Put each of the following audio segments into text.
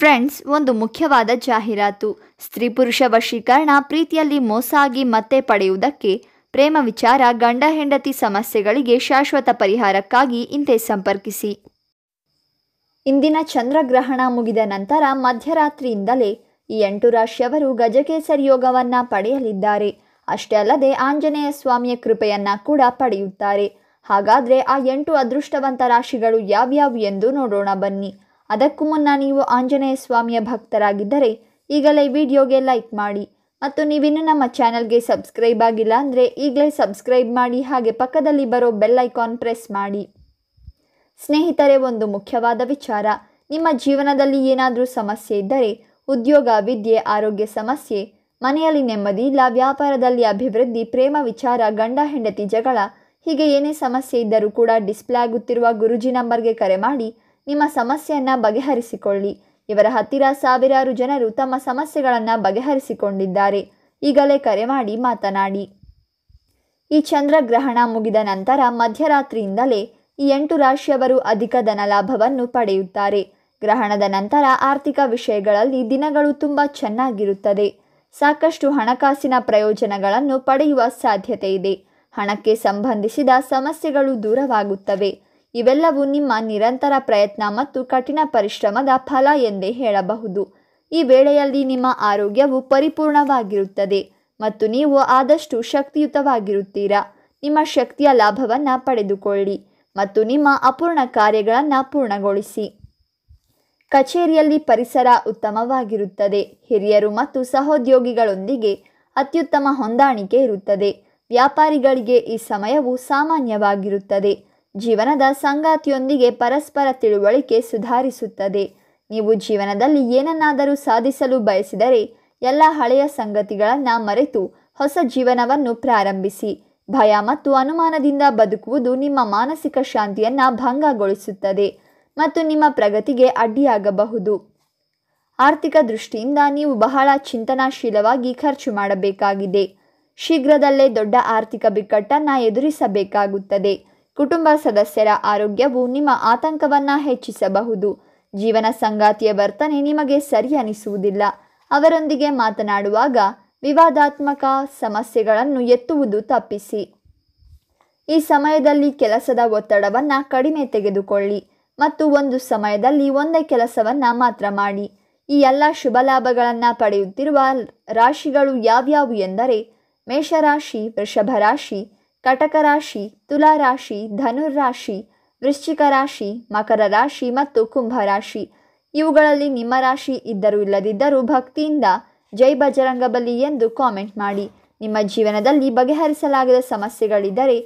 friends ಒಂದು ಮುಖ್ಯವಾದ ಜಾಹೀರಾತು ಸ್ತ್ರೀ ಪುರುಷ ವಶೀಕರಣ ಪ್ರೀತಿಯಲ್ಲಿ ಮೋಸಾಗಿ ಮತ್ತೆ ಪಡೆಯುವುದಕ್ಕೆ ಪ್ರೇಮ ವಿಚಾರ ಗಂಡ ಹೆಂಡತಿ ಸಮಸ್ಯೆಗಳಿಗೆ ಶಾಶ್ವತ ಪರಿಹಾರಕ್ಕಾಗಿ ಇಂತೆ ಸಂಪರ್ಕಿಸಿ ಇಂದಿನ ಚಂದ್ರಗ್ರಹಣ ಮುಗಿದ ನಂತರ ಮಧ್ಯರಾತ್ರಿಯಿಂದಲೇ ಈ ಎಂಟು ರಾಶಿಯವರು ಗಜಕೇಸರಿ ಯೋಗವನ್ನ ಪಡೆಯಲಿದ್ದಾರೆ ಅಷ್ಟೇ ಅಲ್ಲದೆ ಆಂಜನೇಯ ಸ್ವಾಮಿಯ ಕೃಪೆಯನ್ನ ಕೂಡ ಪಡೆಯುತ್ತಾರೆ ಹಾಗಾದರೆ ಆ ಎಂಟು ಅದೃಷ್ಟವಂತ ರಾಶಿಗಳು ಯಾವ್ಯಾವು ಎಂದು ನೋಡೋಣ ಬನ್ನಿ ಅದಕ್ಕೂ ಮುನ್ನ ನೀವು ಆಂಜನೇಯ ಸ್ವಾಮಿಯ ಭಕ್ತರಾಗಿದ್ದರೆ ಈಗಲೇ ವಿಡಿಯೋಗೆ ಲೈಕ್ ಮಾಡಿ ಮತ್ತು ನೀವಿನ್ನೂ ನಮ್ಮ ಚಾನಲ್ಗೆ ಸಬ್ಸ್ಕ್ರೈಬ್ ಆಗಿಲ್ಲ ಅಂದರೆ ಈಗಲೇ ಸಬ್ಸ್ಕ್ರೈಬ್ ಮಾಡಿ ಹಾಗೆ ಪಕ್ಕದಲ್ಲಿ ಬರೋ ಬೆಲ್ ಐಕಾನ್ ಪ್ರೆಸ್ ಮಾಡಿ ಸ್ನೇಹಿತರೆ ಒಂದು ಮುಖ್ಯವಾದ ವಿಚಾರ ನಿಮ್ಮ ಜೀವನದಲ್ಲಿ ಏನಾದರೂ ಸಮಸ್ಯೆ ಇದ್ದರೆ ಉದ್ಯೋಗ ವಿದ್ಯೆ ಆರೋಗ್ಯ ಸಮಸ್ಯೆ ಮನೆಯಲ್ಲಿ ನೆಮ್ಮದಿ ಇಲ್ಲ ವ್ಯಾಪಾರದಲ್ಲಿ ಅಭಿವೃದ್ಧಿ ಪ್ರೇಮ ವಿಚಾರ ಗಂಡ ಹೆಂಡತಿ ಜಗಳ ಹೀಗೆ ಏನೇ ಸಮಸ್ಯೆ ಇದ್ದರೂ ಕೂಡ ಡಿಸ್ಪ್ಲೇ ಆಗುತ್ತಿರುವ ಗುರುಜಿ ನಂಬರ್ಗೆ ಕರೆ ಮಾಡಿ ನಿಮ್ಮ ಸಮಸ್ಯೆಯನ್ನು ಬಗೆಹರಿಸಿಕೊಳ್ಳಿ ಇವರ ಹತ್ತಿರ ಸಾವಿರಾರು ಜನರು ತಮ್ಮ ಸಮಸ್ಯೆಗಳನ್ನು ಬಗೆಹರಿಸಿಕೊಂಡಿದ್ದಾರೆ ಈಗಲೇ ಕರೆ ಮಾಡಿ ಮಾತನಾಡಿ ಈ ಚಂದ್ರಗ್ರಹಣ ಮುಗಿದ ನಂತರ ಮಧ್ಯರಾತ್ರಿಯಿಂದಲೇ ಈ ಎಂಟು ರಾಶಿಯವರು ಅಧಿಕ ಧನಲಾಭವನ್ನು ಪಡೆಯುತ್ತಾರೆ ಗ್ರಹಣದ ನಂತರ ಆರ್ಥಿಕ ವಿಷಯಗಳಲ್ಲಿ ದಿನಗಳು ತುಂಬ ಚೆನ್ನಾಗಿರುತ್ತದೆ ಸಾಕಷ್ಟು ಹಣಕಾಸಿನ ಪ್ರಯೋಜನಗಳನ್ನು ಪಡೆಯುವ ಸಾಧ್ಯತೆ ಇದೆ ಹಣಕ್ಕೆ ಸಂಬಂಧಿಸಿದ ಸಮಸ್ಯೆಗಳು ದೂರವಾಗುತ್ತವೆ ಇವೆಲ್ಲವೂ ನಿಮ್ಮ ನಿರಂತರ ಪ್ರಯತ್ನ ಮತ್ತು ಕಠಿಣ ಪರಿಶ್ರಮದ ಫಲ ಎಂದೇ ಹೇಳಬಹುದು ಈ ವೇಳೆಯಲ್ಲಿ ನಿಮ್ಮ ಆರೋಗ್ಯವು ಪರಿಪೂರ್ಣವಾಗಿರುತ್ತದೆ ಮತ್ತು ನೀವು ಆದಷ್ಟು ಶಕ್ತಿಯುತವಾಗಿರುತ್ತೀರಾ ನಿಮ್ಮ ಶಕ್ತಿಯ ಲಾಭವನ್ನು ಪಡೆದುಕೊಳ್ಳಿ ಮತ್ತು ನಿಮ್ಮ ಅಪೂರ್ಣ ಕಾರ್ಯಗಳನ್ನು ಪೂರ್ಣಗೊಳಿಸಿ ಕಚೇರಿಯಲ್ಲಿ ಪರಿಸರ ಉತ್ತಮವಾಗಿರುತ್ತದೆ ಹಿರಿಯರು ಮತ್ತು ಸಹೋದ್ಯೋಗಿಗಳೊಂದಿಗೆ ಅತ್ಯುತ್ತಮ ಹೊಂದಾಣಿಕೆ ಇರುತ್ತದೆ ವ್ಯಾಪಾರಿಗಳಿಗೆ ಈ ಸಮಯವು ಸಾಮಾನ್ಯವಾಗಿರುತ್ತದೆ ಜೀವನದ ಸಂಗಾತಿಯೊಂದಿಗೆ ಪರಸ್ಪರ ತಿಳುವಳಿಕೆ ಸುಧಾರಿಸುತ್ತದೆ ನೀವು ಜೀವನದಲ್ಲಿ ಏನನ್ನಾದರೂ ಸಾಧಿಸಲು ಬಯಸಿದರೆ ಎಲ್ಲ ಹಳೆಯ ಸಂಗತಿಗಳನ್ನು ಮರೆತು ಹೊಸ ಜೀವನವನ್ನು ಪ್ರಾರಂಭಿಸಿ ಭಯ ಮತ್ತು ಅನುಮಾನದಿಂದ ಬದುಕುವುದು ನಿಮ್ಮ ಮಾನಸಿಕ ಶಾಂತಿಯನ್ನು ಭಂಗಗೊಳಿಸುತ್ತದೆ ಮತ್ತು ನಿಮ್ಮ ಪ್ರಗತಿಗೆ ಅಡ್ಡಿಯಾಗಬಹುದು ಆರ್ಥಿಕ ದೃಷ್ಟಿಯಿಂದ ನೀವು ಬಹಳ ಚಿಂತನಾಶೀಲವಾಗಿ ಖರ್ಚು ಮಾಡಬೇಕಾಗಿದೆ ಶೀಘ್ರದಲ್ಲೇ ದೊಡ್ಡ ಆರ್ಥಿಕ ಬಿಕ್ಕಟ್ಟನ್ನು ಎದುರಿಸಬೇಕಾಗುತ್ತದೆ ಕುಟುಂಬ ಸದಸ್ಯರ ಆರೋಗ್ಯವು ನಿಮ್ಮ ಆತಂಕವನ್ನು ಹೆಚ್ಚಿಸಬಹುದು ಜೀವನ ಸಂಗಾತಿಯ ವರ್ತನೆ ನಿಮಗೆ ಸರಿ ಅನಿಸುವುದಿಲ್ಲ ಅವರೊಂದಿಗೆ ಮಾತನಾಡುವಾಗ ವಿವಾದಾತ್ಮಕ ಸಮಸ್ಯೆಗಳನ್ನು ಎತ್ತುವುದು ತಪ್ಪಿಸಿ ಈ ಸಮಯದಲ್ಲಿ ಕೆಲಸದ ಒತ್ತಡವನ್ನು ಕಡಿಮೆ ತೆಗೆದುಕೊಳ್ಳಿ ಮತ್ತು ಒಂದು ಸಮಯದಲ್ಲಿ ಒಂದೇ ಕೆಲಸವನ್ನು ಮಾತ್ರ ಮಾಡಿ ಈ ಎಲ್ಲ ಶುಭ ಲಾಭಗಳನ್ನು ಪಡೆಯುತ್ತಿರುವ ರಾಶಿಗಳು ಯಾವ್ಯಾವು ಎಂದರೆ ಮೇಷರಾಶಿ ವೃಷಭ ರಾಶಿ ಕಟಕ ರಾಶಿ ತುಲಾರಾಶಿ ರಾಶಿ ವೃಶ್ಚಿಕ ರಾಶಿ ಮಕರ ರಾಶಿ ಮತ್ತು ಕುಂಭ ರಾಶಿ ಇವುಗಳಲ್ಲಿ ನಿಮ್ಮ ರಾಶಿ ಇದ್ದರೂ ಇಲ್ಲದಿದ್ದರೂ ಭಕ್ತಿಯಿಂದ ಜೈ ಬಜರಂಗಬಲಿ ಎಂದು ಕಾಮೆಂಟ್ ಮಾಡಿ ನಿಮ್ಮ ಜೀವನದಲ್ಲಿ ಬಗೆಹರಿಸಲಾಗದ ಸಮಸ್ಯೆಗಳಿದ್ದರೆ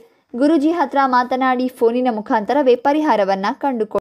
ಗುರುಜಿ ಹತ್ರ ಮಾತನಾಡಿ ಫೋನಿನ ಮುಖಾಂತರವೇ ಪರಿಹಾರವನ್ನು ಕಂಡುಕೊ